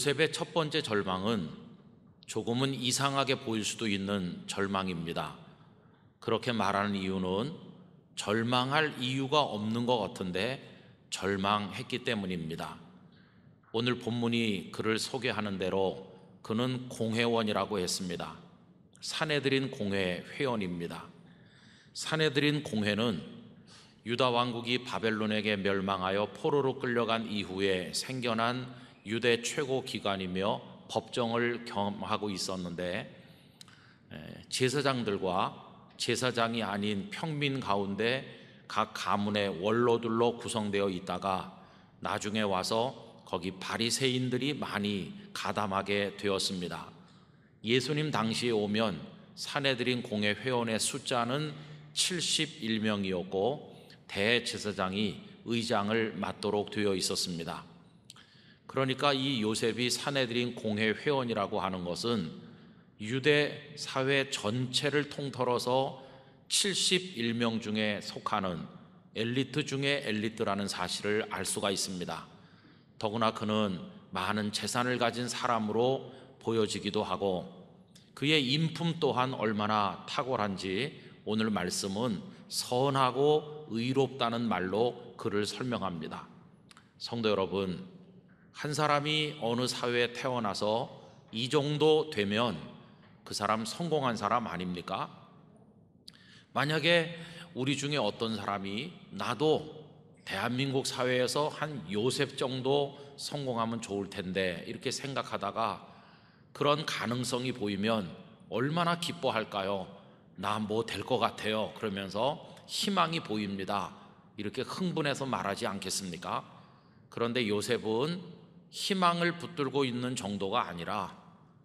요셉의 첫 번째 절망은 조금은 이상하게 보일 수도 있는 절망입니다. 그렇게 말하는 이유는 절망할 이유가 없는 것 같은데 절망했기 때문입니다. 오늘 본문이 그를 소개하는 대로 그는 공회원이라고 했습니다. 사내들인 공회 회원입니다. 사내들인 공회는 유다 왕국이 바벨론에게 멸망하여 포로로 끌려간 이후에 생겨난 유대 최고 기관이며 법정을 경험하고 있었는데 제사장들과 제사장이 아닌 평민 가운데 각 가문의 원로들로 구성되어 있다가 나중에 와서 거기 바리새인들이 많이 가담하게 되었습니다. 예수님 당시에 오면 사내들인 공회 회원의 숫자는 71명이었고 대제사장이 의장을 맡도록 되어 있었습니다. 그러니까 이 요셉이 사내들인 공회 회원이라고 하는 것은 유대 사회 전체를 통틀어서 71명 중에 속하는 엘리트 중에 엘리트라는 사실을 알 수가 있습니다. 더구나 그는 많은 재산을 가진 사람으로 보여지기도 하고 그의 인품 또한 얼마나 탁월한지 오늘 말씀은 선하고 의롭다는 말로 그를 설명합니다. 성도 여러분, 한 사람이 어느 사회에 태어나서 이 정도 되면 그 사람 성공한 사람 아닙니까? 만약에 우리 중에 어떤 사람이 나도 대한민국 사회에서 한 요셉 정도 성공하면 좋을 텐데 이렇게 생각하다가 그런 가능성이 보이면 얼마나 기뻐할까요? 나 뭐 될 것 같아요. 그러면서 희망이 보입니다. 이렇게 흥분해서 말하지 않겠습니까? 그런데 요셉은 희망을 붙들고 있는 정도가 아니라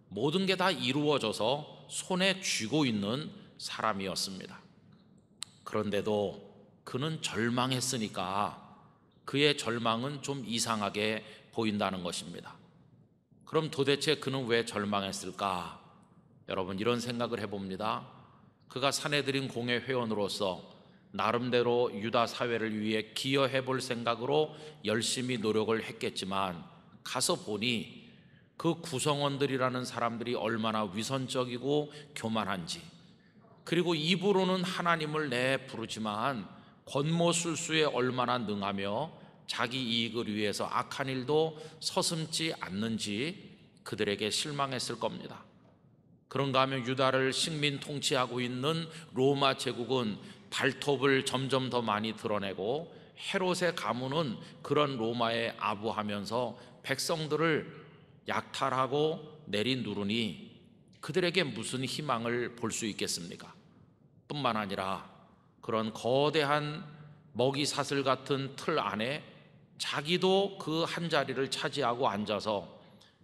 모든 게 다 이루어져서 손에 쥐고 있는 사람이었습니다. 그런데도 그는 절망했으니까 그의 절망은 좀 이상하게 보인다는 것입니다. 그럼 도대체 그는 왜 절망했을까? 여러분 이런 생각을 해봅니다. 그가 사내들인 공예 회원으로서 나름대로 유다 사회를 위해 기여해 볼 생각으로 열심히 노력을 했겠지만 가서 보니 그 구성원들이라는 사람들이 얼마나 위선적이고 교만한지 그리고 입으로는 하나님을 내 부르지만 권모술수에 얼마나 능하며 자기 이익을 위해서 악한 일도 서슴지 않는지 그들에게 실망했을 겁니다. 그런가 하면 유다를 식민 통치하고 있는 로마 제국은 발톱을 점점 더 많이 드러내고 헤롯의 가문은 그런 로마에 아부하면서 백성들을 약탈하고 내리누르니 그들에게 무슨 희망을 볼 수 있겠습니까? 뿐만 아니라 그런 거대한 먹이 사슬 같은 틀 안에 자기도 그한 자리를 차지하고 앉아서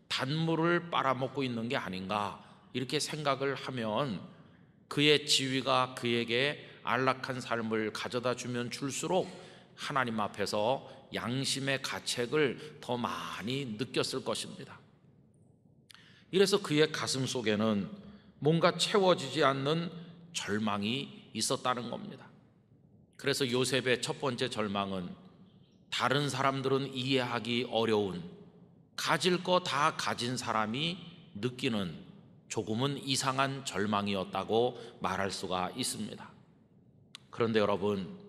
단물을 빨아먹고 있는 게 아닌가 이렇게 생각을 하면 그의 지위가 그에게 안락한 삶을 가져다 주면 줄수록 하나님 앞에서 양심의 가책을 더 많이 느꼈을 것입니다. 이래서 그의 가슴 속에는 뭔가 채워지지 않는 절망이 있었다는 겁니다. 그래서 요셉의 첫 번째 절망은 다른 사람들은 이해하기 어려운 가질 거 다 가진 사람이 느끼는 조금은 이상한 절망이었다고 말할 수가 있습니다. 그런데 여러분,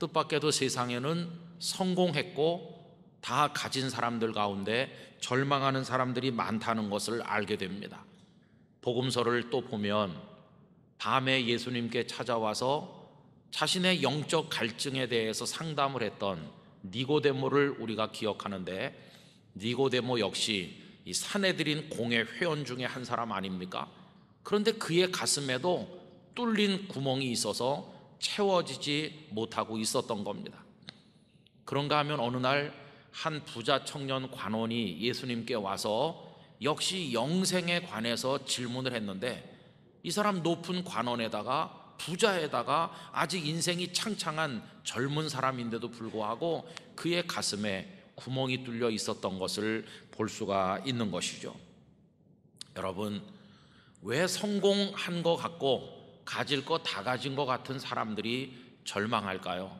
뜻밖에도 세상에는 성공했고 다 가진 사람들 가운데 절망하는 사람들이 많다는 것을 알게 됩니다. 복음서를 또 보면 밤에 예수님께 찾아와서 자신의 영적 갈증에 대해서 상담을 했던 니고데모를 우리가 기억하는데 니고데모 역시 이 사내들인 공회 회원 중에 한 사람 아닙니까? 그런데 그의 가슴에도 뚫린 구멍이 있어서 채워지지 못하고 있었던 겁니다. 그런가 하면 어느 날 한 부자 청년 관원이 예수님께 와서 역시 영생에 관해서 질문을 했는데 이 사람 높은 관원에다가 부자에다가 아직 인생이 창창한 젊은 사람인데도 불구하고 그의 가슴에 구멍이 뚫려 있었던 것을 볼 수가 있는 것이죠. 여러분, 왜 성공한 것 같고 가질 거 다 가진 것 같은 사람들이 절망할까요?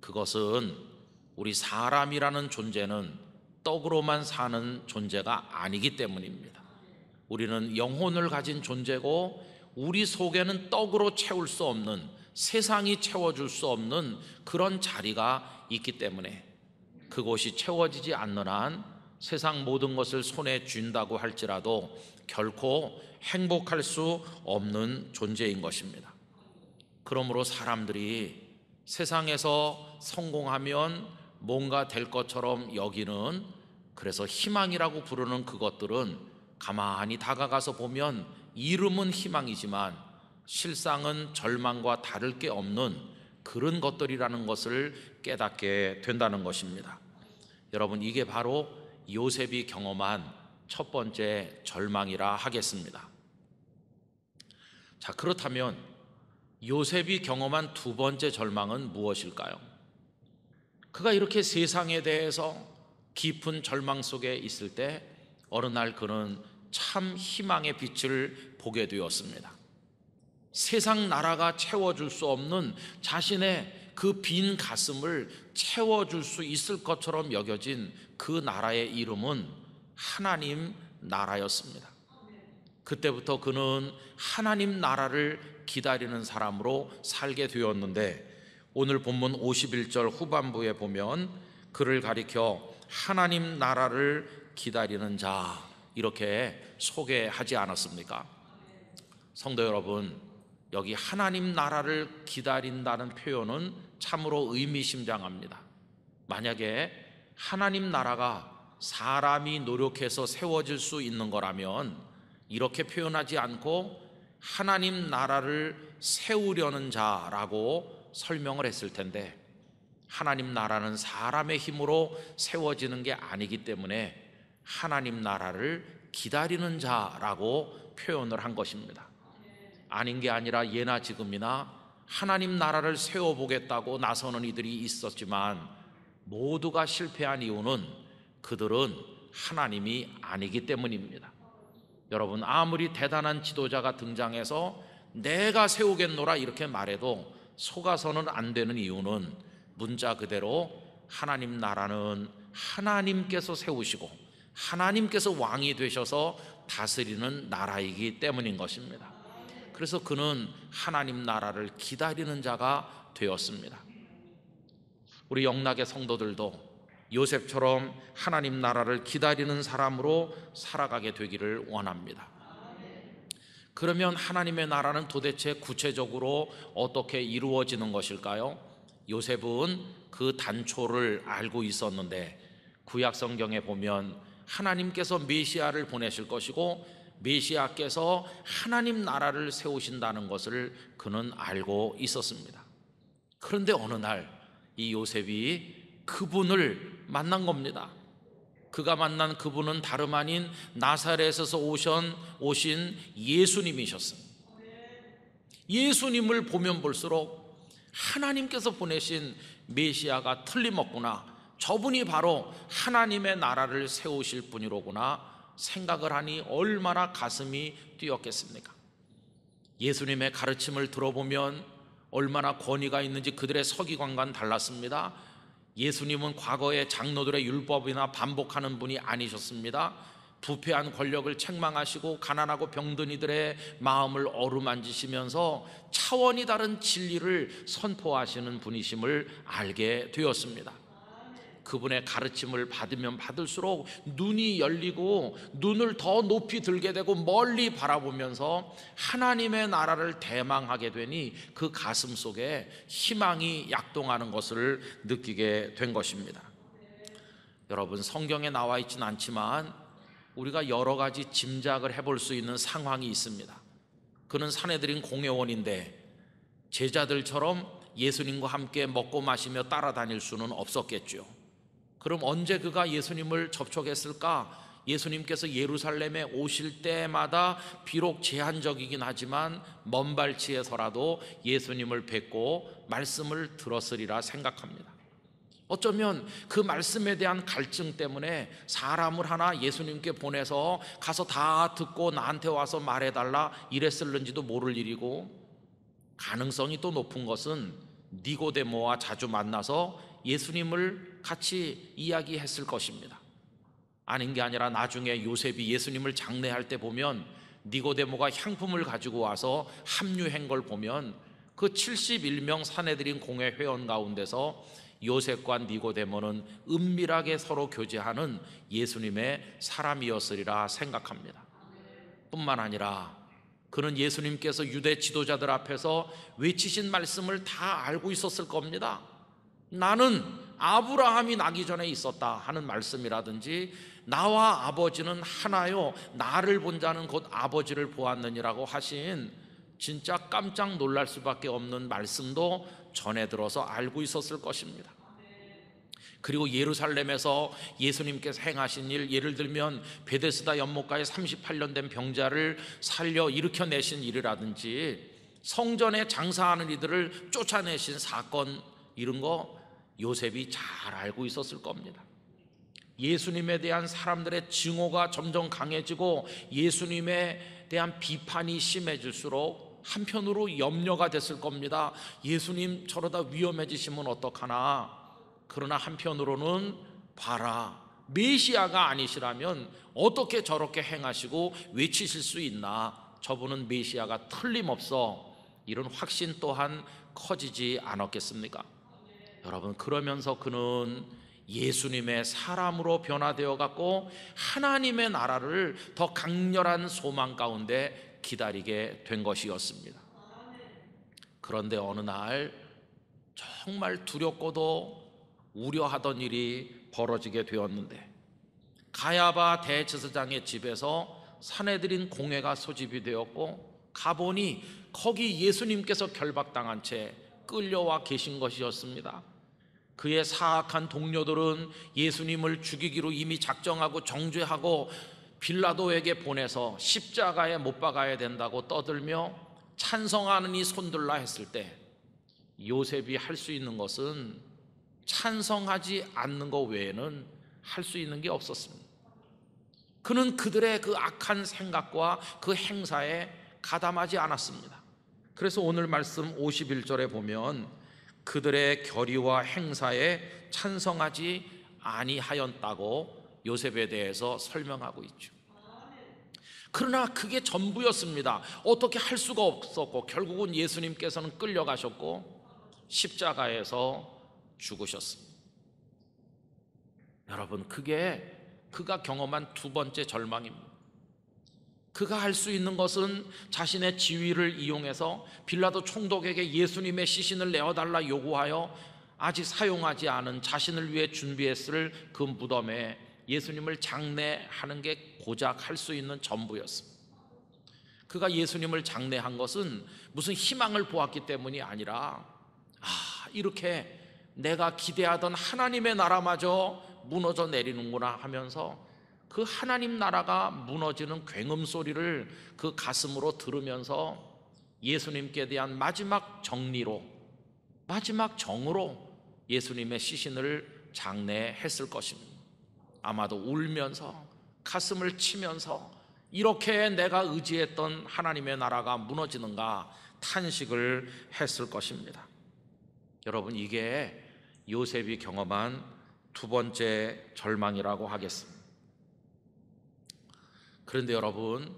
그것은 우리 사람이라는 존재는 떡으로만 사는 존재가 아니기 때문입니다. 우리는 영혼을 가진 존재고 우리 속에는 떡으로 채울 수 없는 세상이 채워줄 수 없는 그런 자리가 있기 때문에 그곳이 채워지지 않는 한 세상 모든 것을 손에 쥔다고 할지라도 결코 행복할 수 없는 존재인 것입니다. 그러므로 사람들이 세상에서 성공하면 뭔가 될 것처럼 여기는 그래서 희망이라고 부르는 그것들은 가만히 다가가서 보면 이름은 희망이지만 실상은 절망과 다를 게 없는 그런 것들이라는 것을 깨닫게 된다는 것입니다. 여러분, 이게 바로 요셉이 경험한 첫 번째 절망이라 하겠습니다. 자, 그렇다면 요셉이 경험한 두 번째 절망은 무엇일까요? 그가 이렇게 세상에 대해서 깊은 절망 속에 있을 때 어느 날 그는 참 희망의 빛을 보게 되었습니다. 세상 나라가 채워줄 수 없는 자신의 그빈 가슴을 채워줄 수 있을 것처럼 여겨진 그 나라의 이름은 하나님 나라였습니다. 그때부터 그는 하나님 나라를 기다리는 사람으로 살게 되었는데 오늘 본문 51절 후반부에 보면 그를 가리켜 하나님 나라를 기다리는 자 이렇게 소개하지 않았습니까? 성도 여러분, 여기 하나님 나라를 기다린다는 표현은 참으로 의미심장합니다. 만약에 하나님 나라가 사람이 노력해서 세워질 수 있는 거라면 이렇게 표현하지 않고 하나님 나라를 세우려는 자라고 설명을 했을 텐데 하나님 나라는 사람의 힘으로 세워지는 게 아니기 때문에 하나님 나라를 기다리는 자라고 표현을 한 것입니다. 아닌 게 아니라 예나 지금이나 하나님 나라를 세워보겠다고 나서는 이들이 있었지만 모두가 실패한 이유는 그들은 하나님이 아니기 때문입니다. 여러분, 아무리 대단한 지도자가 등장해서 내가 세우겠노라 이렇게 말해도 속아서는 안 되는 이유는 문자 그대로 하나님 나라는 하나님께서 세우시고 하나님께서 왕이 되셔서 다스리는 나라이기 때문인 것입니다. 그래서 그는 하나님 나라를 기다리는 자가 되었습니다. 우리 영락의 성도들도 요셉처럼 하나님 나라를 기다리는 사람으로 살아가게 되기를 원합니다. 그러면 하나님의 나라는 도대체 구체적으로 어떻게 이루어지는 것일까요? 요셉은 그 단초를 알고 있었는데 구약 성경에 보면 하나님께서 메시아를 보내실 것이고 메시아께서 하나님 나라를 세우신다는 것을 그는 알고 있었습니다. 그런데 어느 날 이 요셉이 그분을 만난 겁니다. 그가 만난 그분은 다름 아닌 나사렛에서 오신, 오신 예수님이셨습니다. 예수님을 보면 볼수록 하나님께서 보내신 메시아가 틀림없구나. 저분이 바로 하나님의 나라를 세우실 분이로구나 생각을 하니 얼마나 가슴이 뛰었겠습니까? 예수님의 가르침을 들어보면 얼마나 권위가 있는지 그들의 서기관과는 달랐습니다. 예수님은 과거의 장로들의 율법이나 반복하는 분이 아니셨습니다. 부패한 권력을 책망하시고 가난하고 병든 이들의 마음을 어루만지시면서 차원이 다른 진리를 선포하시는 분이심을 알게 되었습니다. 그분의 가르침을 받으면 받을수록 눈이 열리고 눈을 더 높이 들게 되고 멀리 바라보면서 하나님의 나라를 대망하게 되니 그 가슴 속에 희망이 약동하는 것을 느끼게 된 것입니다. 여러분 성경에 나와 있진 않지만 우리가 여러 가지 짐작을 해볼 수 있는 상황이 있습니다. 그는 사내들인 공회원인데 제자들처럼 예수님과 함께 먹고 마시며 따라다닐 수는 없었겠죠. 그럼 언제 그가 예수님을 접촉했을까? 예수님께서 예루살렘에 오실 때마다 비록 제한적이긴 하지만 먼 발치에서라도 예수님을 뵙고 말씀을 들었으리라 생각합니다. 어쩌면 그 말씀에 대한 갈증 때문에 사람을 하나 예수님께 보내서 가서 다 듣고 나한테 와서 말해달라 이랬을는지도 모를 일이고 가능성이 또 높은 것은 니고데모와 자주 만나서 예수님을 같이 이야기했을 것입니다. 아닌 게 아니라 나중에 요셉이 예수님을 장례할 때 보면 니고데모가 향품을 가지고 와서 합류한 걸 보면 그 71명 사내들인 공회 회원 가운데서 요셉과 니고데모는 은밀하게 서로 교제하는 예수님의 사람이었으리라 생각합니다. 뿐만 아니라 그는 예수님께서 유대 지도자들 앞에서 외치신 말씀을 다 알고 있었을 겁니다. 나는 아브라함이 나기 전에 있었다 하는 말씀이라든지 나와 아버지는 하나요 나를 본 자는 곧 아버지를 보았느니라고 하신 진짜 깜짝 놀랄 수밖에 없는 말씀도 전해 들어서 알고 있었을 것입니다. 그리고 예루살렘에서 예수님께서 행하신 일 예를 들면 베데스다 연못가에 38년 된 병자를 살려 일으켜 내신 일이라든지 성전에 장사하는 이들을 쫓아내신 사건 이런 거 요셉이 잘 알고 있었을 겁니다. 예수님에 대한 사람들의 증오가 점점 강해지고 예수님에 대한 비판이 심해질수록 한편으로 염려가 됐을 겁니다. 예수님 저러다 위험해지시면 어떡하나. 그러나 한편으로는 봐라. 메시아가 아니시라면 어떻게 저렇게 행하시고 외치실 수 있나. 저분은 메시아가 틀림없어. 이런 확신 또한 커지지 않았겠습니까? 여러분 그러면서 그는 예수님의 사람으로 변화되어 갖고 하나님의 나라를 더 강렬한 소망 가운데 기다리게 된 것이었습니다. 그런데 어느 날 정말 두렵고도 우려하던 일이 벌어지게 되었는데 가야바 대제사장의 집에서 사내들인 공회가 소집이 되었고 가보니 거기 예수님께서 결박당한 채 끌려와 계신 것이었습니다. 그의 사악한 동료들은 예수님을 죽이기로 이미 작정하고 정죄하고 빌라도에게 보내서 십자가에 못 박아야 된다고 떠들며 찬성하느니 손들라 했을 때 요셉이 할 수 있는 것은 찬성하지 않는 것 외에는 할 수 있는 게 없었습니다. 그는 그들의 그 악한 생각과 그 행사에 가담하지 않았습니다. 그래서 오늘 말씀 51절에 보면 그들의 결의와 행사에 찬성하지 아니하였다고 요셉에 대해서 설명하고 있죠. 그러나 그게 전부였습니다. 어떻게 할 수가 없었고 결국은 예수님께서는 끌려가셨고 십자가에서 죽으셨습니다. 여러분, 그게 그가 경험한 두 번째 절망입니다. 그가 할 수 있는 것은 자신의 지위를 이용해서 빌라도 총독에게 예수님의 시신을 내어달라 요구하여 아직 사용하지 않은 자신을 위해 준비했을 그 무덤에 예수님을 장례하는 게 고작 할 수 있는 전부였습니다. 그가 예수님을 장례한 것은 무슨 희망을 보았기 때문이 아니라 아, 이렇게 내가 기대하던 하나님의 나라마저 무너져 내리는구나 하면서 그 하나님 나라가 무너지는 굉음 소리를 그 가슴으로 들으면서 예수님께 대한 마지막 정리로 마지막 정으로 예수님의 시신을 장례했을 것입니다. 아마도 울면서 가슴을 치면서 이렇게 내가 의지했던 하나님의 나라가 무너지는가 탄식을 했을 것입니다. 여러분 이게 요셉이 경험한 두 번째 절망이라고 하겠습니다. 그런데 여러분,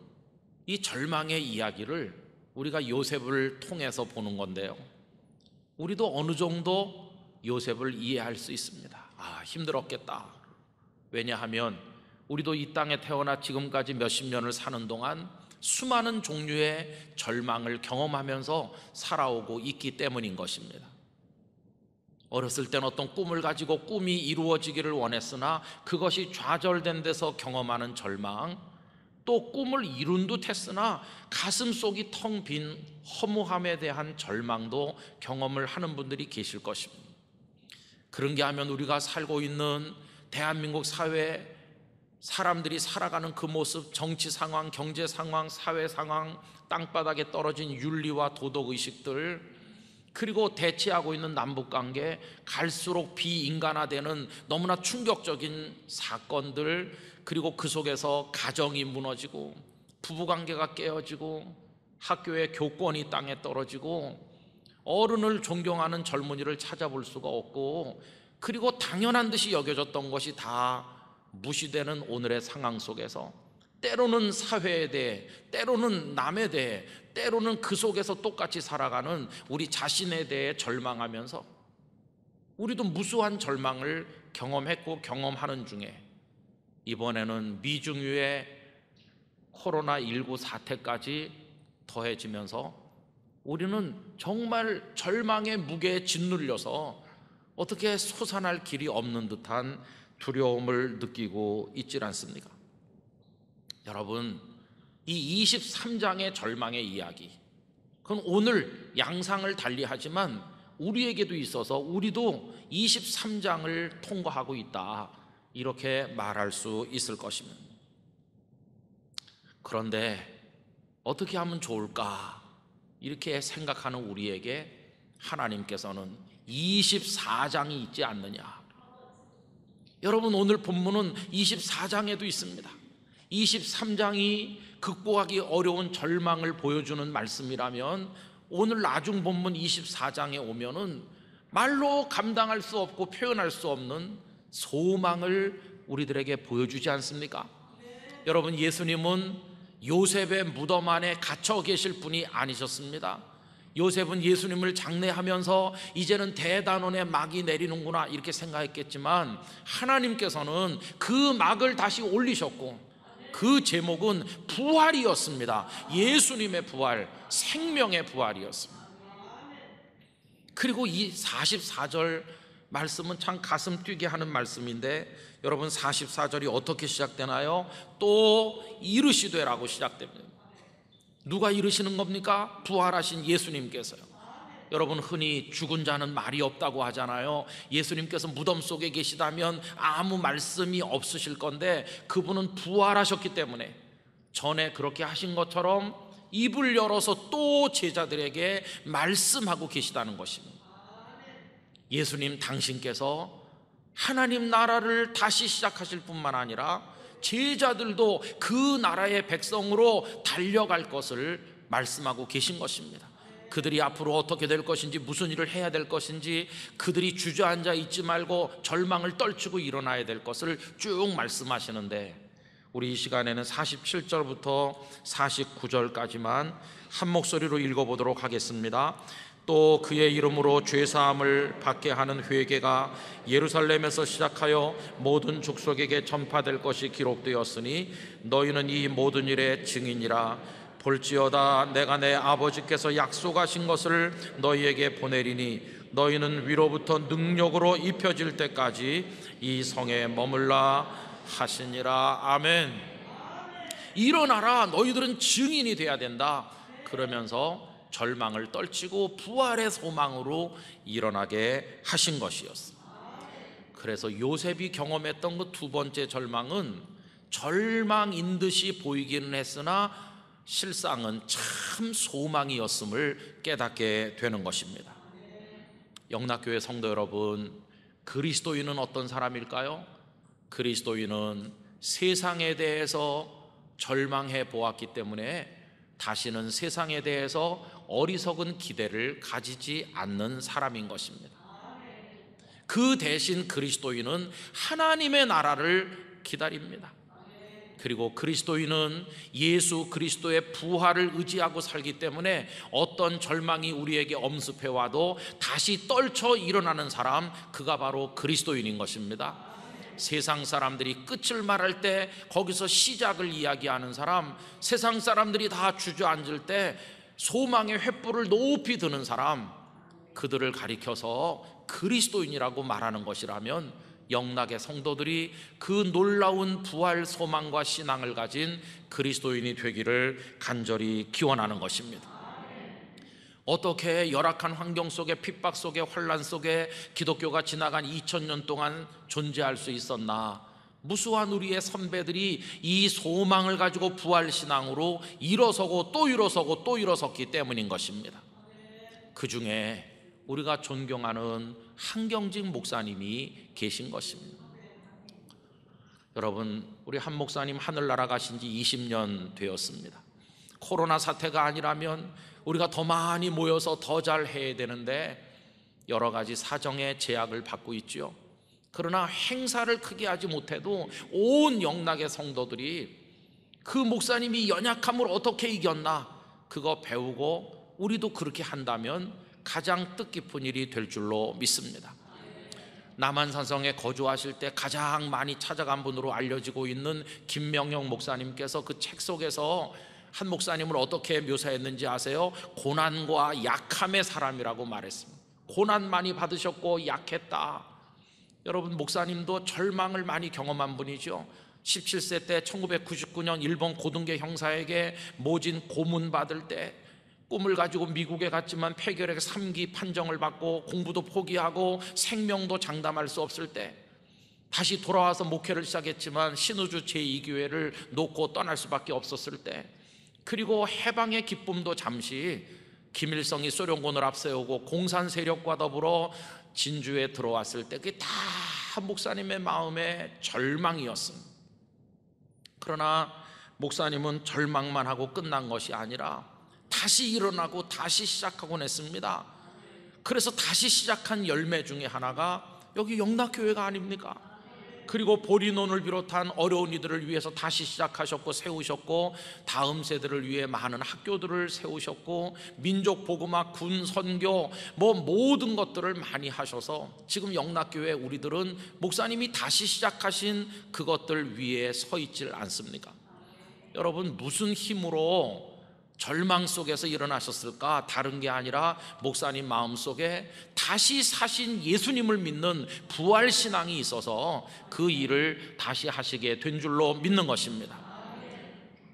이 절망의 이야기를 우리가 요셉을 통해서 보는 건데요. 우리도 어느 정도 요셉을 이해할 수 있습니다. 아, 힘들었겠다. 왜냐하면 우리도 이 땅에 태어나 지금까지 몇십 년을 사는 동안 수많은 종류의 절망을 경험하면서 살아오고 있기 때문인 것입니다. 어렸을 땐 어떤 꿈을 가지고 꿈이 이루어지기를 원했으나 그것이 좌절된 데서 경험하는 절망, 또 꿈을 이룬 듯 했으나 가슴 속이 텅 빈 허무함에 대한 절망도 경험을 하는 분들이 계실 것입니다. 그런 게 하면 우리가 살고 있는 대한민국 사회 사람들이 살아가는 그 모습, 정치 상황, 경제 상황, 사회 상황, 땅바닥에 떨어진 윤리와 도덕 의식들 그리고 대치하고 있는 남북 관계 갈수록 비인간화되는 너무나 충격적인 사건들 그리고 그 속에서 가정이 무너지고 부부 관계가 깨어지고 학교의 교권이 땅에 떨어지고 어른을 존경하는 젊은이를 찾아볼 수가 없고 그리고 당연한 듯이 여겨졌던 것이 다 무시되는 오늘의 상황 속에서 때로는 사회에 대해, 때로는 남에 대해, 때로는 그 속에서 똑같이 살아가는 우리 자신에 대해 절망하면서 우리도 무수한 절망을 경험했고 경험하는 중에 이번에는 미중유의 코로나19 사태까지 더해지면서 우리는 정말 절망의 무게에 짓눌려서 어떻게 솟아날 길이 없는 듯한 두려움을 느끼고 있질 않습니까? 여러분, 이 23장의 절망의 이야기. 그건 오늘 양상을 달리 하지만 우리에게도 있어서 우리도 23장을 통과하고 있다. 이렇게 말할 수 있을 것입니다. 그런데 어떻게 하면 좋을까? 이렇게 생각하는 우리에게 하나님께서는 24장이 있지 않느냐. 여러분, 오늘 본문은 24장에도 있습니다. 23장이 극복하기 어려운 절망을 보여주는 말씀이라면 오늘 나중 본문 24장에 오면은 말로 감당할 수 없고 표현할 수 없는 소망을 우리들에게 보여주지 않습니까? 여러분 예수님은 요셉의 무덤 안에 갇혀 계실 분이 아니셨습니다. 요셉은 예수님을 장례하면서 이제는 대단원의 막이 내리는구나 이렇게 생각했겠지만 하나님께서는 그 막을 다시 올리셨고 그 제목은 부활이었습니다. 예수님의 부활, 생명의 부활이었습니다. 그리고 이 44절 말씀은 참 가슴 뛰게 하는 말씀인데 여러분 44절이 어떻게 시작되나요? 또 이르시되라고 시작됩니다. 누가 이르시는 겁니까? 부활하신 예수님께서요. 여러분 흔히 죽은 자는 말이 없다고 하잖아요. 예수님께서 무덤 속에 계시다면 아무 말씀이 없으실 건데 그분은 부활하셨기 때문에 전에 그렇게 하신 것처럼 입을 열어서 또 제자들에게 말씀하고 계시다는 것입니다. 예수님 당신께서 하나님 나라를 다시 시작하실 뿐만 아니라 제자들도 그 나라의 백성으로 달려갈 것을 말씀하고 계신 것입니다. 그들이 앞으로 어떻게 될 것인지 무슨 일을 해야 될 것인지 그들이 주저앉아 있지 말고 절망을 떨치고 일어나야 될 것을 쭉 말씀하시는데 우리 이 시간에는 47절부터 49절까지만 한 목소리로 읽어보도록 하겠습니다. 또 그의 이름으로 죄사함을 받게 하는 회개가 예루살렘에서 시작하여 모든 족속에게 전파될 것이 기록되었으니 너희는 이 모든 일의 증인이라 볼지어다 내가 내 아버지께서 약속하신 것을 너희에게 보내리니 너희는 위로부터 능력으로 입혀질 때까지 이 성에 머물라 하시니라 아멘 일어나라 너희들은 증인이 돼야 된다 그러면서 절망을 떨치고 부활의 소망으로 일어나게 하신 것이었습니다 그래서 요셉이 경험했던 그 두 번째 절망은 절망인 듯이 보이기는 했으나 실상은 참 소망이었음을 깨닫게 되는 것입니다. 영락교회 성도 여러분, 그리스도인은 어떤 사람일까요? 그리스도인은 세상에 대해서 절망해 보았기 때문에 다시는 세상에 대해서 어리석은 기대를 가지지 않는 사람인 것입니다. 그 대신 그리스도인은 하나님의 나라를 기다립니다. 그리고 그리스도인은 예수 그리스도의 부활을 의지하고 살기 때문에 어떤 절망이 우리에게 엄습해 와도 다시 떨쳐 일어나는 사람 그가 바로 그리스도인인 것입니다. 세상 사람들이 끝을 말할 때 거기서 시작을 이야기하는 사람, 세상 사람들이 다 주저앉을 때 소망의 횃불을 높이 드는 사람, 그들을 가리켜서 그리스도인이라고 말하는 것이라면 영락의 성도들이 그 놀라운 부활 소망과 신앙을 가진 그리스도인이 되기를 간절히 기원하는 것입니다. 어떻게 열악한 환경 속에 핍박 속에 환란 속에 기독교가 지나간 2000년 동안 존재할 수 있었나? 무수한 우리의 선배들이 이 소망을 가지고 부활 신앙으로 일어서고 또 일어서고 또 일어섰기 때문인 것입니다. 그 중에 우리가 존경하는 한경직 목사님이 계신 것입니다. 여러분, 우리 한 목사님 하늘나라 가신 지 20년 되었습니다. 코로나 사태가 아니라면 우리가 더 많이 모여서 더잘 해야 되는데 여러 가지 사정의 제약을 받고 있지 그러나 행사를 크게 하지 못해도 온 영락의 성도들이 그 목사님이 연약함을 어떻게 이겼나 그거 배우고 우리도 그렇게 한다면 가장 뜻깊은 일이 될 줄로 믿습니다. 남한산성에 거주하실 때 가장 많이 찾아간 분으로 알려지고 있는 김명영 목사님께서 그 책 속에서 한 목사님을 어떻게 묘사했는지 아세요? 고난과 약함의 사람이라고 말했습니다. 고난 많이 받으셨고 약했다. 여러분 목사님도 절망을 많이 경험한 분이죠. 17세 때 1999년 일본 고등계 형사에게 모진 고문 받을 때 꿈을 가지고 미국에 갔지만 폐결핵 3기 판정을 받고 공부도 포기하고 생명도 장담할 수 없을 때 다시 돌아와서 목회를 시작했지만 신우주 제2교회를 놓고 떠날 수밖에 없었을 때 그리고 해방의 기쁨도 잠시 김일성이 소련군을 앞세우고 공산 세력과 더불어 진주에 들어왔을 때 그게 다 목사님의 마음의 절망이었음 그러나 목사님은 절망만 하고 끝난 것이 아니라 다시 일어나고 다시 시작하곤 했습니다. 그래서 다시 시작한 열매 중에 하나가 여기 영락교회가 아닙니까? 그리고 보리논을 비롯한 어려운 이들을 위해서 다시 시작하셨고 세우셨고 다음 세대를 위해 많은 학교들을 세우셨고 민족 보음악 군 선교 뭐 모든 것들을 많이 하셔서 지금 영락교회 우리들은 목사님이 다시 시작하신 그것들 위에 서 있질 않습니까? 여러분 무슨 힘으로 절망 속에서 일어나셨을까? 다른 게 아니라 목사님 마음 속에 다시 사신 예수님을 믿는 부활 신앙이 있어서 그 일을 다시 하시게 된 줄로 믿는 것입니다.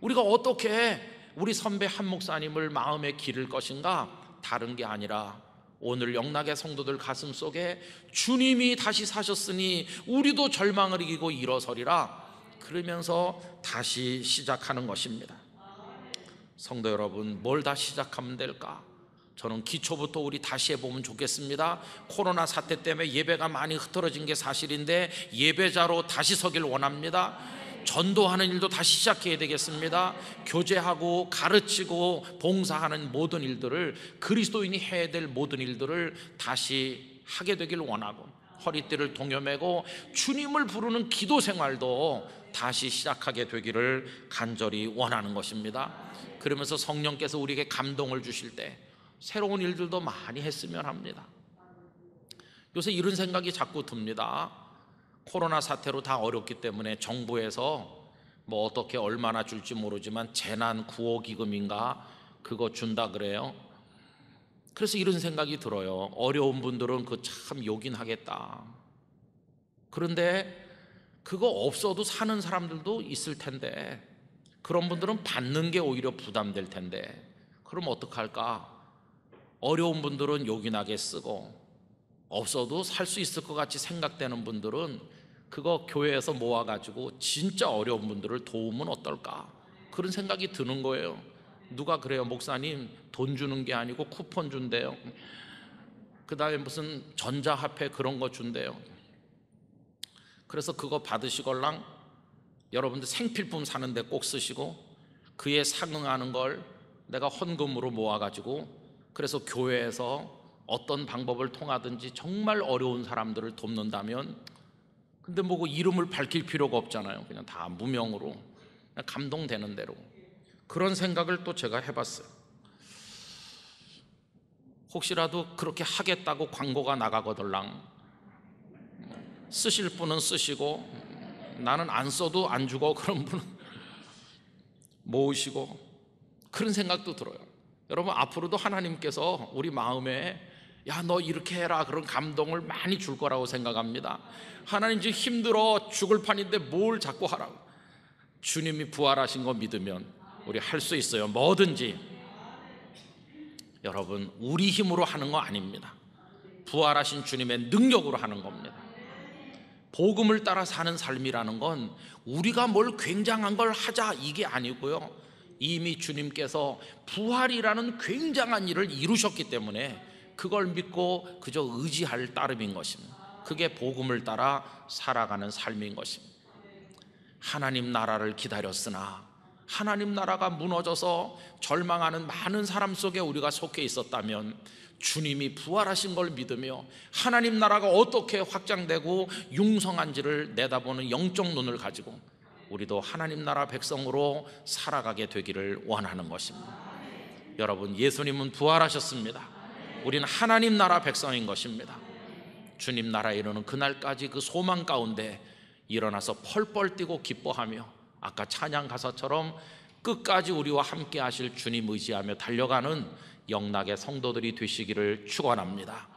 우리가 어떻게 우리 선배 한 목사님을 마음에 기를 것인가? 다른 게 아니라 오늘 영락의 성도들 가슴 속에 주님이 다시 사셨으니 우리도 절망을 이기고 일어서리라 그러면서 다시 시작하는 것입니다. 성도 여러분, 뭘 다 시작하면 될까? 저는 기초부터 우리 다시 해보면 좋겠습니다. 코로나 사태 때문에 예배가 많이 흐트러진 게 사실인데 예배자로 다시 서길 원합니다. 전도하는 일도 다시 시작해야 되겠습니다. 교제하고 가르치고 봉사하는 모든 일들을 그리스도인이 해야 될 모든 일들을 다시 하게 되길 원하고 허리띠를 동여매고 주님을 부르는 기도 생활도 다시 시작하게 되기를 간절히 원하는 것입니다. 그러면서 성령께서 우리에게 감동을 주실 때 새로운 일들도 많이 했으면 합니다. 요새 이런 생각이 자꾸 듭니다. 코로나 사태로 다 어렵기 때문에 정부에서 뭐 어떻게 얼마나 줄지 모르지만 재난 구호 기금인가 그거 준다 그래요. 그래서 이런 생각이 들어요. 어려운 분들은 그 참 요긴하겠다. 그런데 그거 없어도 사는 사람들도 있을 텐데 그런 분들은 받는 게 오히려 부담될 텐데 그럼 어떡할까? 어려운 분들은 요긴하게 쓰고 없어도 살 수 있을 것 같이 생각되는 분들은 그거 교회에서 모아가지고 진짜 어려운 분들을 도우면 어떨까? 그런 생각이 드는 거예요. 누가 그래요? 목사님 돈 주는 게 아니고 쿠폰 준대요. 그 다음에 무슨 전자화폐 그런 거 준대요. 그래서 그거 받으시걸랑 여러분들 생필품 사는데 꼭 쓰시고 그에 상응하는 걸 내가 헌금으로 모아가지고 그래서 교회에서 어떤 방법을 통하든지 정말 어려운 사람들을 돕는다면 근데 뭐그 이름을 밝힐 필요가 없잖아요. 그냥 다 무명으로 그냥 감동되는 대로 그런 생각을 또 제가 해봤어요. 혹시라도 그렇게 하겠다고 광고가 나가거들랑 쓰실 분은 쓰시고 나는 안 써도 안 주고 그런 분은 모으시고 그런 생각도 들어요. 여러분 앞으로도 하나님께서 우리 마음에 야 너 이렇게 해라 그런 감동을 많이 줄 거라고 생각합니다. 하나님 지금 힘들어 죽을 판인데 뭘 자꾸 하라고. 주님이 부활하신 거 믿으면 우리 할 수 있어요. 뭐든지. 여러분 우리 힘으로 하는 거 아닙니다. 부활하신 주님의 능력으로 하는 겁니다. 복음을 따라 사는 삶이라는 건 우리가 뭘 굉장한 걸 하자 이게 아니고요. 이미 주님께서 부활이라는 굉장한 일을 이루셨기 때문에 그걸 믿고 그저 의지할 따름인 것입니다. 그게 복음을 따라 살아가는 삶인 것입니다. 하나님 나라를 기다렸으나 하나님 나라가 무너져서 절망하는 많은 사람 속에 우리가 속해 있었다면 주님이 부활하신 걸 믿으며 하나님 나라가 어떻게 확장되고 융성한지를 내다보는 영적 눈을 가지고 우리도 하나님 나라 백성으로 살아가게 되기를 원하는 것입니다. 여러분, 예수님은 부활하셨습니다. 우리는 하나님 나라 백성인 것입니다. 주님 나라 에 이르는 그날까지 그 소망 가운데 일어나서 펄펄 뛰고 기뻐하며 아까 찬양 가사처럼 끝까지 우리와 함께 하실 주님 의지하며 달려가는 영락의 성도들이 되시기를 축원합니다.